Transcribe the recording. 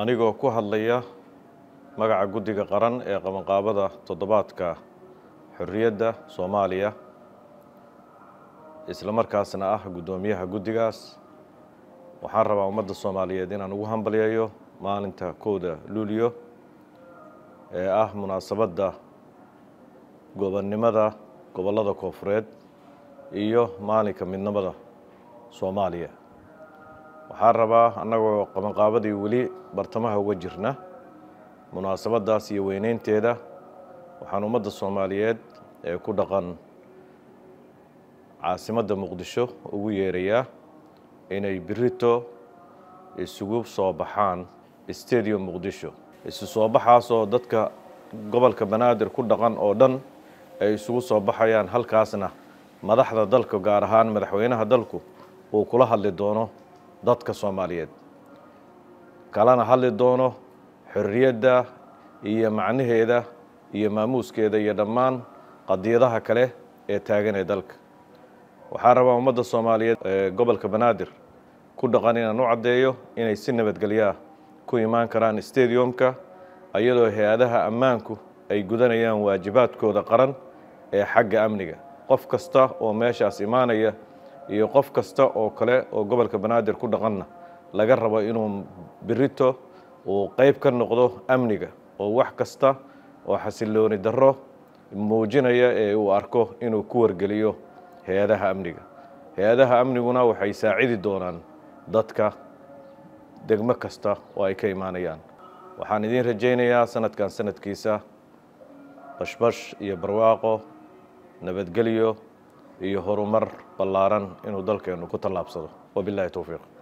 anigoo ku hadlaya magaca guddiga qaran ee qabanqaabada toddobaadka xorriyadda soomaaliya isla markaasna ah guddoomiyaha guddigaas waxaan rabaa ummadda soomaaliyeed inaan ugu hambalyayo maalinta kowda luuliyo ee ah munaasabadda gobonnimada gobollada koofureed iyo maalinka midnimada soomaaliya waxaa rabaa annagoo qabanqaabadii weli bartamaha uga jirna munaasabaddaas iyo weynaynteeda waxaan ummadda soomaaliyeed ee ku dhaqan caasimadda muqdisho ugu yeerayaa inay birito isugu soo baxaan stadium muqdisho isu soo baxaasoo dadka gobolka banaadir ku dhaqan oo dhan ay isugu soo baxayaan halkaasna madaxda dalka gaar ahaan madaxweynaha dalku uu kula hadli doono dadka soomaaliyeed kalana hadli doono xorriyadda iyo macnaheeda iyo maamuuskeeda iyo dhammaan qadiyadaha kale ee taagan ee dalka waxaa rabaa ummadda soomaaliyeed ee gobolka banaadir ku dhaqan inaan u caddeeyo inay si nabadgelyaa ku imaan karaan stadiumka ayadoo hay-adaha ammaanku ay gudanayaan waajibaadkooda qaran ee xagga amniga qof kasta oo meeshaas imaanaya iyo qof kasta oo kale oo gobolka banaadir ku dhaqanna laga rabo inuu birito uu qayb ka noqdo amniga oo wax kasta oo xasillooni darro muujinaya ee uu arko inuu ku wargeliyo hay-adaha amniga hay-adaha amniguna waxay saacidi doonaan dadka degmo kasta oo ay ka imaanayaan waxaan idiin rajaynayaa sanadkan sanadkiisa bashbash iyo barwaaqo nabadgelyo iyo horumar ballaaran inuu dalkeennu ku tallaabsado wabilahi towfiiq